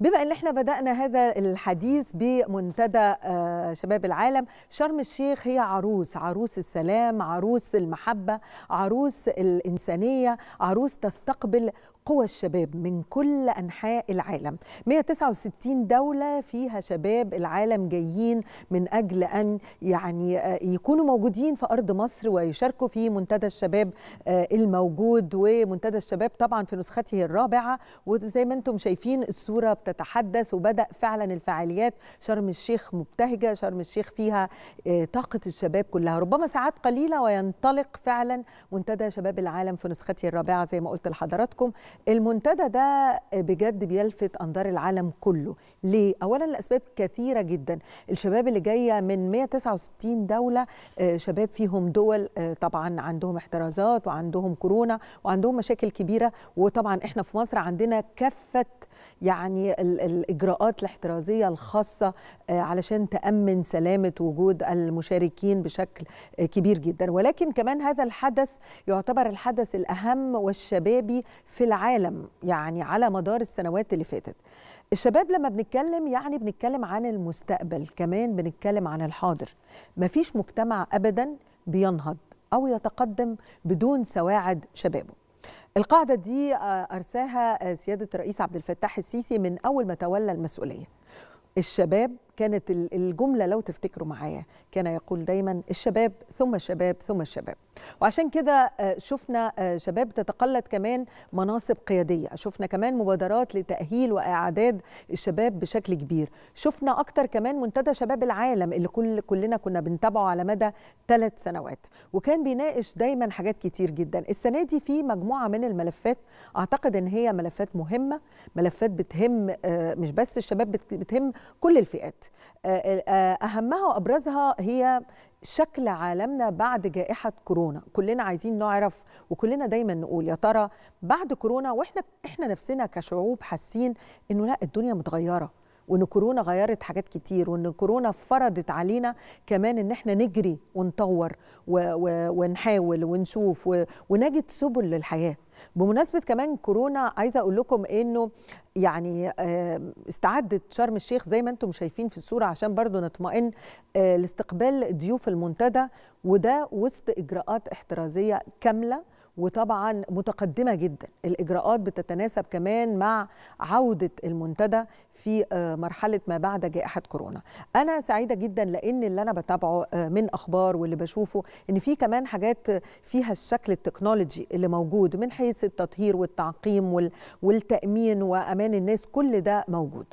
بما ان احنا بدانا هذا الحديث بمنتدى آه، شباب العالم شرم الشيخ هي عروس عروس السلام عروس المحبه عروس الانسانيه عروس تستقبل قوى الشباب من كل انحاء العالم 169 دوله فيها شباب العالم جايين من اجل ان يعني آه، يكونوا موجودين في ارض مصر ويشاركوا في منتدى الشباب آه، الموجود ومنتدى الشباب طبعا في نسخته الرابعه وزي ما انتم شايفين الصوره تتحدث وبدأ فعلا الفعاليات شرم الشيخ مبتهجة شرم الشيخ فيها آه، طاقة الشباب كلها ربما ساعات قليلة وينطلق فعلا منتدى شباب العالم في نسخته الرابعة زي ما قلت لحضراتكم المنتدى ده بجد بيلفت أنظار العالم كله ليه؟ أولا لأسباب كثيرة جدا الشباب اللي جاية من 169 دولة آه، شباب فيهم دول آه، طبعا عندهم احترازات وعندهم كورونا وعندهم مشاكل كبيرة وطبعا احنا في مصر عندنا كافة يعني الاجراءات الاحترازيه الخاصه آه، علشان تامن سلامه وجود المشاركين بشكل كبير جدا ولكن كمان هذا الحدث يعتبر الحدث الاهم والشبابي في العالم يعني على مدار السنوات اللي فاتت الشباب لما بنتكلم يعني بنتكلم عن المستقبل كمان بنتكلم عن الحاضر مفيش مجتمع ابدا بينهض او يتقدم بدون سواعد شبابه القاعدة دي آه، أرساها آه، سيادة الرئيس عبد الفتاح السيسي من أول ما تولى المسؤولية الشباب كانت الجملة لو تفتكروا معايا كان يقول دايما الشباب ثم الشباب ثم الشباب وعشان كده آه، شفنا آه، شباب تتقلد كمان مناصب قيادية شفنا كمان مبادرات لتأهيل وإعداد الشباب بشكل كبير شفنا أكتر كمان منتدى شباب العالم اللي كل كلنا كنا بنتابعه على مدى ثلاث سنوات وكان بيناقش دايما حاجات كتير جدا السنة دي في مجموعة من الملفات أعتقد أن هي ملفات مهمة ملفات بتهم آه، مش بس الشباب بتهم كل الفئات أهمها وأبرزها هي شكل عالمنا بعد جائحة كورونا كلنا عايزين نعرف وكلنا دايما نقول يا ترى بعد كورونا وإحنا إحنا نفسنا كشعوب حاسين إنه لا الدنيا متغيرة وان كورونا غيرت حاجات كتير وان كورونا فرضت علينا كمان ان احنا نجري ونطور ونحاول ونشوف ونجد سبل للحياه بمناسبه كمان كورونا عايزه اقول لكم انه يعني آه، استعدت شرم الشيخ زي ما انتم شايفين في الصوره عشان برضو نطمئن آه، لاستقبال ضيوف المنتدى وده وسط اجراءات احترازيه كامله وطبعا متقدمه جدا الاجراءات بتتناسب كمان مع عوده المنتدى في آه، مرحله ما بعد جائحه كورونا انا سعيده جدا لان اللي انا بتابعه من اخبار واللي بشوفه ان في كمان حاجات فيها الشكل التكنولوجي اللي موجود من حيث حيث التطهير والتعقيم والتامين وامان الناس كل ده موجود